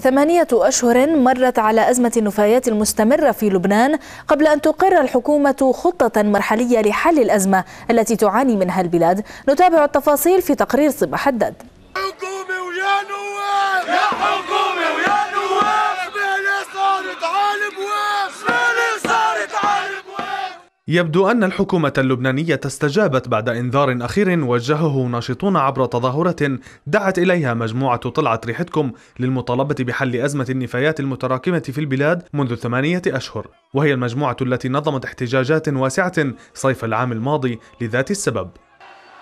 ثمانية أشهر مرت على أزمة النفايات المستمرة في لبنان قبل أن تقر الحكومة خطة مرحلية لحل الأزمة التي تعاني منها البلاد نتابع التفاصيل في تقرير صباح الدد يبدو أن الحكومة اللبنانية استجابت بعد إنذار أخير وجهه ناشطون عبر تظاهرة دعت إليها مجموعة طلعت ريحتكم للمطالبة بحل أزمة النفايات المتراكمة في البلاد منذ ثمانية أشهر وهي المجموعة التي نظمت احتجاجات واسعة صيف العام الماضي لذات السبب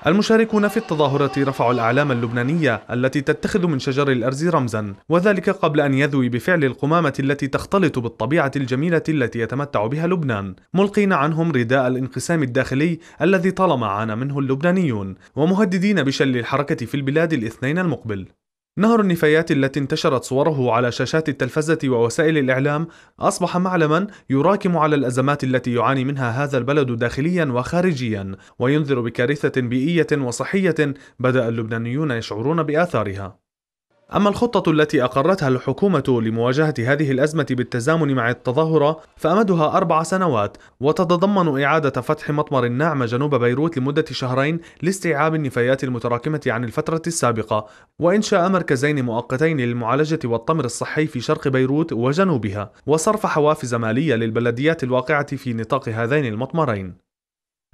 المشاركون في التظاهرة رفعوا الأعلام اللبنانية التي تتخذ من شجر الأرز رمزا وذلك قبل أن يذوي بفعل القمامة التي تختلط بالطبيعة الجميلة التي يتمتع بها لبنان ملقين عنهم رداء الانقسام الداخلي الذي طالما عانى منه اللبنانيون ومهددين بشل الحركة في البلاد الاثنين المقبل نهر النفايات التي انتشرت صوره على شاشات التلفزة ووسائل الإعلام أصبح معلما يراكم على الأزمات التي يعاني منها هذا البلد داخليا وخارجيا وينذر بكارثة بيئية وصحية بدأ اللبنانيون يشعرون بآثارها أما الخطة التي أقرتها الحكومة لمواجهة هذه الأزمة بالتزامن مع التظاهرة فأمدها أربع سنوات وتتضمن إعادة فتح مطمر النعمة جنوب بيروت لمدة شهرين لاستيعاب النفايات المتراكمة عن الفترة السابقة وإنشاء مركزين مؤقتين للمعالجة والطمر الصحي في شرق بيروت وجنوبها وصرف حوافز مالية للبلديات الواقعة في نطاق هذين المطمرين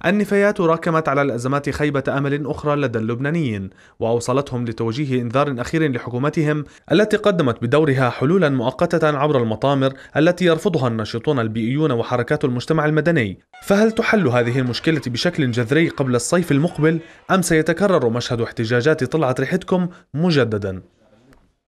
النفايات راكمت على الأزمات خيبة أمل أخرى لدى اللبنانيين وأوصلتهم لتوجيه إنذار أخير لحكومتهم التي قدمت بدورها حلولا مؤقتة عبر المطامر التي يرفضها الناشطون البيئيون وحركات المجتمع المدني فهل تحل هذه المشكلة بشكل جذري قبل الصيف المقبل أم سيتكرر مشهد احتجاجات طلعت ريحتكم مجددا؟